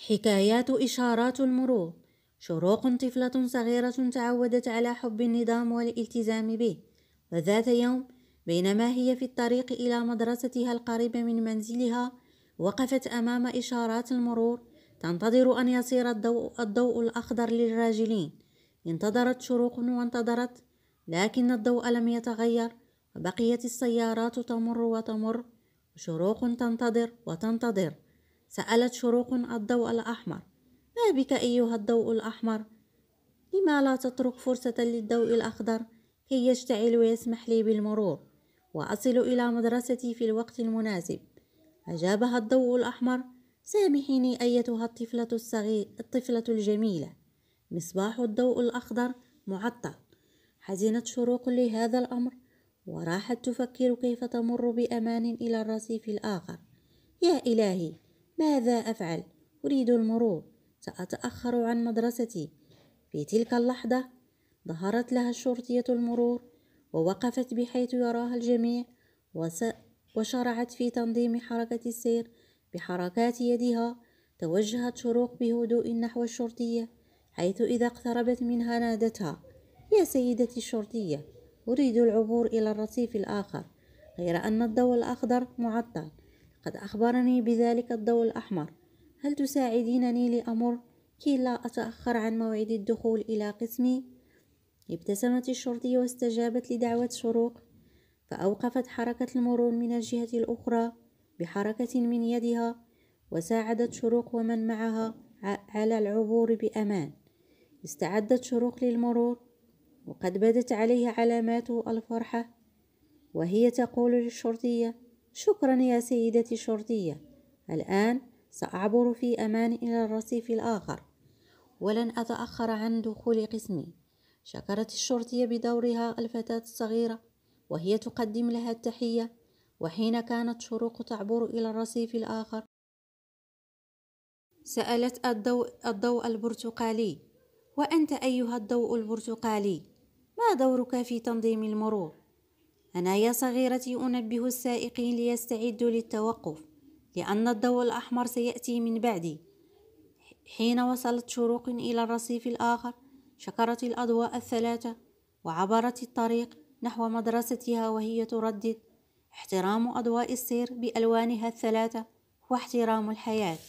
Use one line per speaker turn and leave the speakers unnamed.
حكايات إشارات المرور شروق طفلة صغيرة تعودت على حب النظام والالتزام به وذات يوم بينما هي في الطريق إلى مدرستها القريبة من منزلها وقفت أمام إشارات المرور تنتظر أن يصير الضوء, الضوء الأخضر للراجلين انتظرت شروق وانتظرت لكن الضوء لم يتغير وبقيت السيارات تمر وتمر وشروق تنتظر وتنتظر سألت شروق الضوء الأحمر ما بك أيها الضوء الأحمر؟ لما لا تترك فرصة للضوء الأخضر كي يشتعل ويسمح لي بالمرور وأصل إلى مدرستي في الوقت المناسب أجابها الضوء الأحمر سامحيني أيتها الطفلة الصغير الطفلة الجميلة مصباح الضوء الأخضر معطل حزنت شروق لهذا الأمر وراحت تفكر كيف تمر بأمان إلى الرصيف الآخر يا إلهي ماذا أفعل؟ أريد المرور سأتأخر عن مدرستي في تلك اللحظة ظهرت لها الشرطية المرور ووقفت بحيث يراها الجميع وس... وشرعت في تنظيم حركة السير بحركات يدها توجهت شروق بهدوء نحو الشرطية حيث إذا اقتربت منها نادتها يا سيدتي الشرطية أريد العبور إلى الرصيف الآخر غير أن الضوء الأخضر معطل قد أخبرني بذلك الضوء الأحمر هل تساعدينني لأمر كي لا أتأخر عن موعد الدخول إلى قسمي؟ ابتسمت الشرطية واستجابت لدعوة شروق فأوقفت حركة المرور من الجهة الأخرى بحركة من يدها وساعدت شروق ومن معها على العبور بأمان استعدت شروق للمرور وقد بدت عليه علامات الفرحة وهي تقول للشرطية شكرا يا سيدتي الشرطية الآن سأعبر في أمان إلى الرصيف الآخر ولن أتأخر عن دخول قسمي شكرت الشرطية بدورها الفتاة الصغيرة وهي تقدم لها التحية وحين كانت شروق تعبر إلى الرصيف الآخر سألت الضوء, الضوء البرتقالي وأنت أيها الضوء البرتقالي ما دورك في تنظيم المرور؟ أنا يا صغيرتي أنبه السائقين ليستعدوا للتوقف لأن الضوء الأحمر سيأتي من بعدي حين وصلت شروق إلى الرصيف الآخر شكرت الأضواء الثلاثة وعبرت الطريق نحو مدرستها وهي تردد احترام أضواء السير بألوانها الثلاثة واحترام الحياة